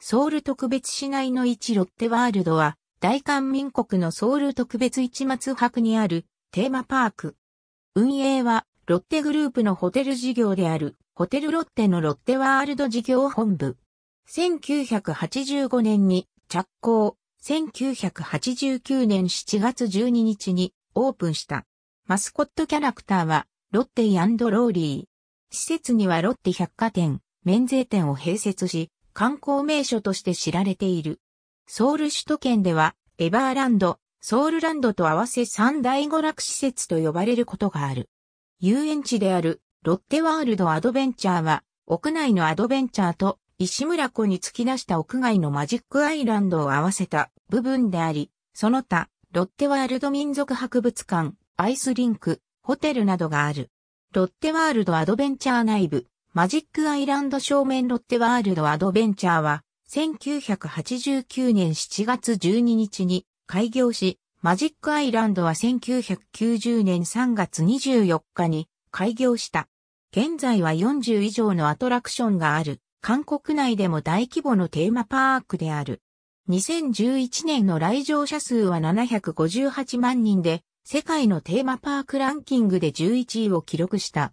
ソウル特別市内の一ロッテワールドは、大韓民国のソウル特別市松博にあるテーマパーク。運営は、ロッテグループのホテル事業である、ホテルロッテのロッテワールド事業本部。1985年に着工、1989年7月12日にオープンした。マスコットキャラクターは、ロッテローリー。施設にはロッテ百貨店、免税店を併設し、観光名所として知られている。ソウル首都圏では、エバーランド、ソウルランドと合わせ三大娯楽施設と呼ばれることがある。遊園地であるロッテワールドアドベンチャーは、屋内のアドベンチャーと石村湖に突き出した屋外のマジックアイランドを合わせた部分であり、その他、ロッテワールド民族博物館、アイスリンク、ホテルなどがある。ロッテワールドアドベンチャー内部、マジックアイランド正面ロッテワールドアドベンチャーは、1989年7月12日に開業し、マジックアイランドは1990年3月24日に開業した。現在は40以上のアトラクションがある、韓国内でも大規模のテーマパークである。2011年の来場者数は758万人で、世界のテーマパークランキングで11位を記録した。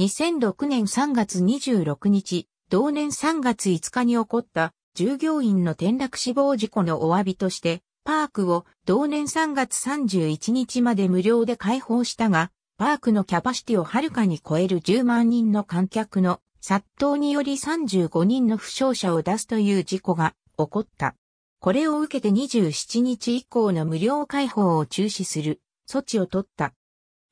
2006年3月26日、同年3月5日に起こった従業員の転落死亡事故のお詫びとして、パークを同年3月31日まで無料で開放したが、パークのキャパシティをはるかに超える10万人の観客の殺到により35人の負傷者を出すという事故が起こった。これを受けて27日以降の無料開放を中止する措置を取った。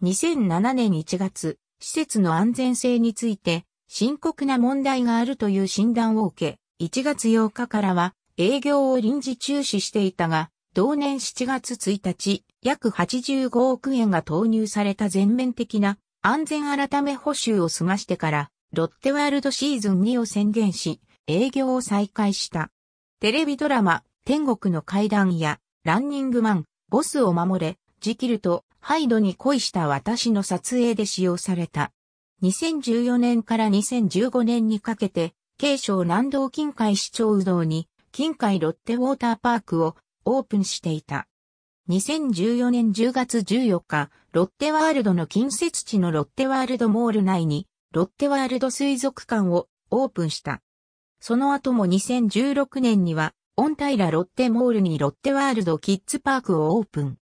2007年1月、施設の安全性について深刻な問題があるという診断を受け、1月8日からは営業を臨時中止していたが、同年7月1日、約85億円が投入された全面的な安全改め補修を済ましてから、ロッテワールドシーズン2を宣言し、営業を再開した。テレビドラマ、天国の階段や、ランニングマン、ボスを守れ、ジキルとハイドに恋した私の撮影で使用された。2014年から2015年にかけて、京省南道近海市長うどに、近海ロッテウォーターパークをオープンしていた。2014年10月14日、ロッテワールドの近接地のロッテワールドモール内に、ロッテワールド水族館をオープンした。その後も2016年には、オンタイラロッテモールにロッテワールドキッズパークをオープン。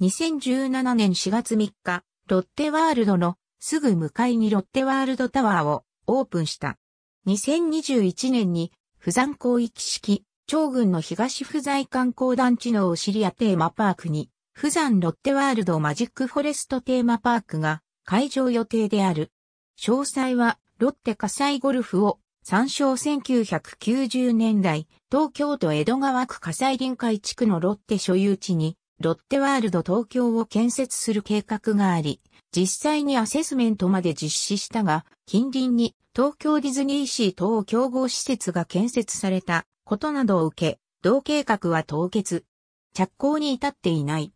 2017年4月3日、ロッテワールドのすぐ向かいにロッテワールドタワーをオープンした。2021年に、富山広域式、長郡の東不在観光団地のオシリアテーマパークに、富山ロッテワールドマジックフォレストテーマパークが会場予定である。詳細は、ロッテ火災ゴルフを参照1990年代、東京都江戸川区火災臨海地区のロッテ所有地にロッテワールド東京を建設する計画があり、実際にアセスメントまで実施したが、近隣に東京ディズニーシー等競合施設が建設されたことなどを受け、同計画は凍結。着工に至っていない。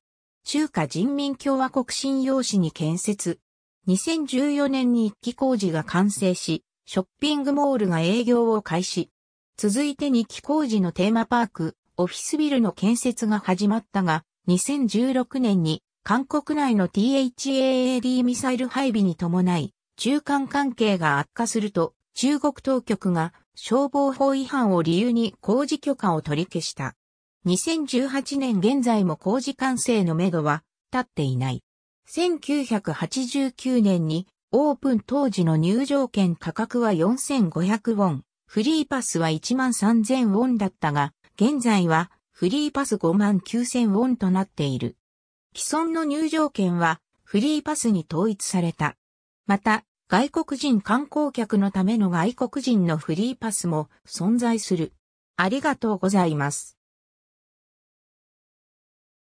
中華人民共和国信用紙に建設。2014年に一期工事が完成し、ショッピングモールが営業を開始。続いて二期工事のテーマパーク、オフィスビルの建設が始まったが、2016年に韓国内の THAAD ミサイル配備に伴い、中間関係が悪化すると、中国当局が消防法違反を理由に工事許可を取り消した。2018年現在も工事完成のめどは立っていない。1989年にオープン当時の入場券価格は4500ウォン、フリーパスは13000ウォンだったが、現在はフリーパス5万9000ウォンとなっている。既存の入場券はフリーパスに統一された。また、外国人観光客のための外国人のフリーパスも存在する。ありがとうございます。